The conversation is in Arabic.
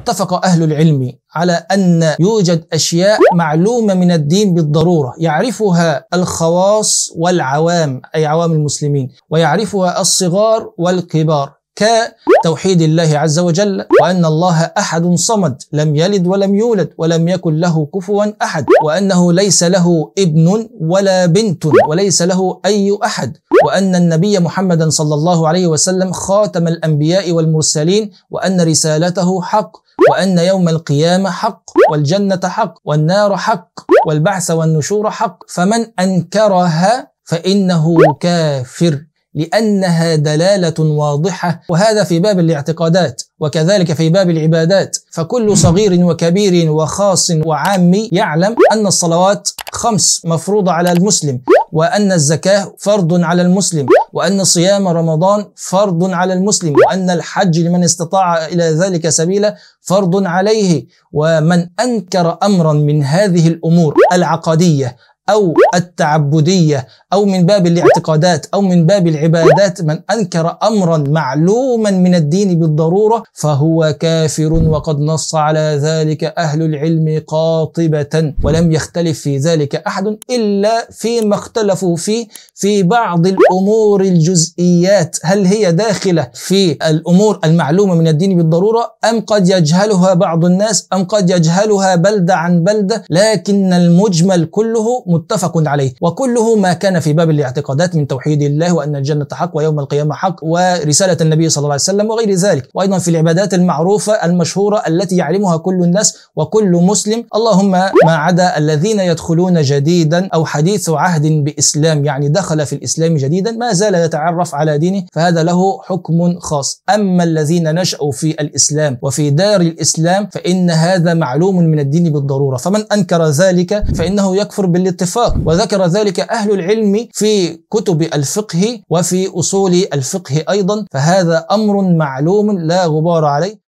اتفق أهل العلم على أن يوجد أشياء معلومة من الدين بالضرورة يعرفها الخواص والعوام أي عوام المسلمين ويعرفها الصغار والكبار كتوحيد الله عز وجل وأن الله أحد صمد لم يلد ولم يولد ولم يكن له كفوا أحد وأنه ليس له ابن ولا بنت وليس له أي أحد وأن النبي محمدا صلى الله عليه وسلم خاتم الأنبياء والمرسلين وأن رسالته حق وأن يوم القيامة حق والجنة حق والنار حق والبعث والنشور حق فمن أنكرها فإنه كافر لأنها دلالة واضحة وهذا في باب الاعتقادات وكذلك في باب العبادات فكل صغير وكبير وخاص وعام يعلم أن الصلوات خمس مفروضة على المسلم وأن الزكاة فرض على المسلم وأن صيام رمضان فرض على المسلم وأن الحج لمن استطاع إلى ذلك سبيلا فرض عليه ومن أنكر أمرا من هذه الأمور العقدية أو التعبدية أو من باب الاعتقادات أو من باب العبادات من أنكر أمرا معلوما من الدين بالضرورة فهو كافر وقد نص على ذلك أهل العلم قاطبة ولم يختلف في ذلك أحد إلا فيما اختلفوا فيه في بعض الأمور الجزئيات هل هي داخلة في الأمور المعلومة من الدين بالضرورة أم قد يجهلها بعض الناس أم قد يجهلها بلدة عن بلدة لكن المجمل كله متفق عليه وكله ما كان في باب الاعتقادات من توحيد الله وأن الجنة حق ويوم القيامة حق ورسالة النبي صلى الله عليه وسلم وغير ذلك وأيضا في العبادات المعروفة المشهورة التي يعلمها كل الناس وكل مسلم اللهم ما عدا الذين يدخلون جديدا أو حديث عهد بإسلام يعني دخل في الإسلام جديدا ما زال يتعرف على دينه فهذا له حكم خاص أما الذين نشأوا في الإسلام وفي دار الإسلام فإن هذا معلوم من الدين بالضرورة فمن أنكر ذلك فإنه يكفر باللي الاتفاق وذكر ذلك أهل العلم في كتب الفقه وفي أصول الفقه أيضا فهذا أمر معلوم لا غبار عليه